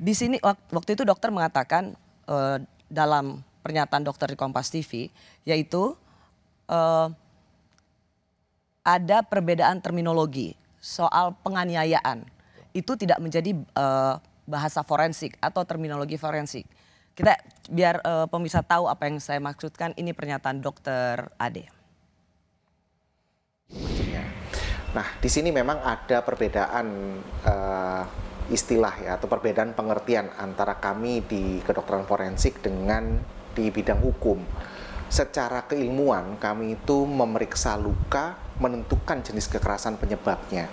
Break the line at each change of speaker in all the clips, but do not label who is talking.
Di sini waktu itu dokter mengatakan uh, dalam pernyataan dokter di Kompas TV yaitu uh, ada perbedaan terminologi soal penganiayaan. Itu tidak menjadi uh, bahasa forensik atau terminologi forensik. Kita biar uh, pemirsa tahu apa yang saya maksudkan ini pernyataan dokter Ade.
Nah, di sini memang ada perbedaan uh, istilah ya atau perbedaan pengertian antara kami di kedokteran forensik dengan di bidang hukum. Secara keilmuan kami itu memeriksa luka, menentukan jenis kekerasan penyebabnya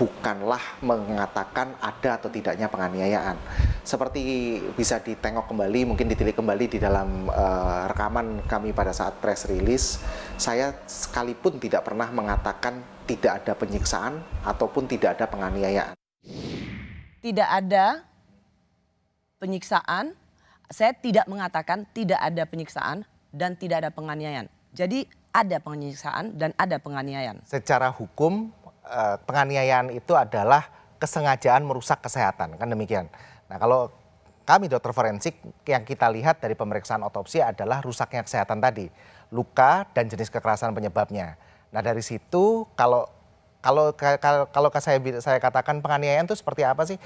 bukanlah mengatakan ada atau tidaknya penganiayaan. Seperti bisa ditengok kembali, mungkin ditilik kembali di dalam uh, rekaman kami pada saat press release, saya sekalipun tidak pernah mengatakan tidak ada penyiksaan ataupun tidak ada penganiayaan
tidak ada penyiksaan. Saya tidak mengatakan tidak ada penyiksaan dan tidak ada penganiayaan. Jadi ada penyiksaan dan ada penganiayaan.
Secara hukum eh, penganiayaan itu adalah kesengajaan merusak kesehatan kan demikian. Nah kalau kami dokter forensik yang kita lihat dari pemeriksaan otopsi adalah rusaknya kesehatan tadi, luka dan jenis kekerasan penyebabnya. Nah dari situ kalau kalau kalau saya saya katakan penganiayaan itu seperti apa sih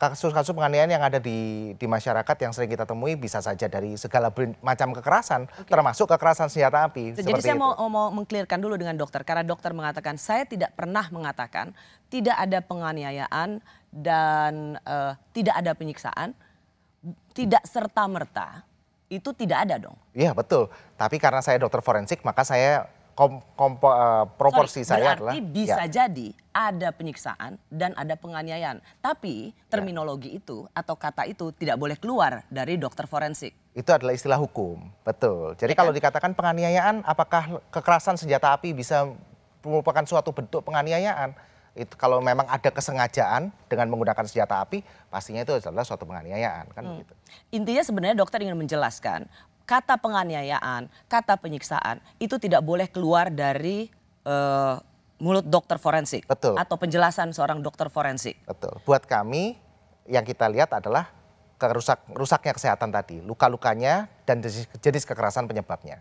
kasus-kasus penganiayaan yang ada di di masyarakat yang sering kita temui bisa saja dari segala macam kekerasan Oke. termasuk kekerasan senjata api. jadi saya itu.
mau mau mengklirkan dulu dengan dokter karena dokter mengatakan saya tidak pernah mengatakan tidak ada penganiayaan dan uh, tidak ada penyiksaan tidak serta merta itu tidak ada dong.
Iya betul. Tapi karena saya dokter forensik maka saya kom, kom, uh, eh, proporsi Sorry, saya adalah bisa
ya. jadi ada penyiksaan dan ada penganiayaan. Tapi terminologi ya. itu atau kata itu tidak boleh keluar dari dokter forensik.
Itu adalah istilah hukum, betul. Jadi ya kalau kan? dikatakan penganiayaan, apakah kekerasan senjata api bisa merupakan suatu bentuk penganiayaan? Itu kalau memang ada kesengajaan dengan menggunakan senjata api, pastinya itu adalah suatu penganiayaan kan
hmm. Intinya sebenarnya dokter ingin menjelaskan kata penganiayaan, kata penyiksaan itu tidak boleh keluar dari uh, mulut dokter forensik Betul. atau penjelasan seorang dokter forensik. Betul.
Buat kami yang kita lihat adalah kerusak rusaknya kesehatan tadi, luka-lukanya dan jenis, jenis kekerasan penyebabnya.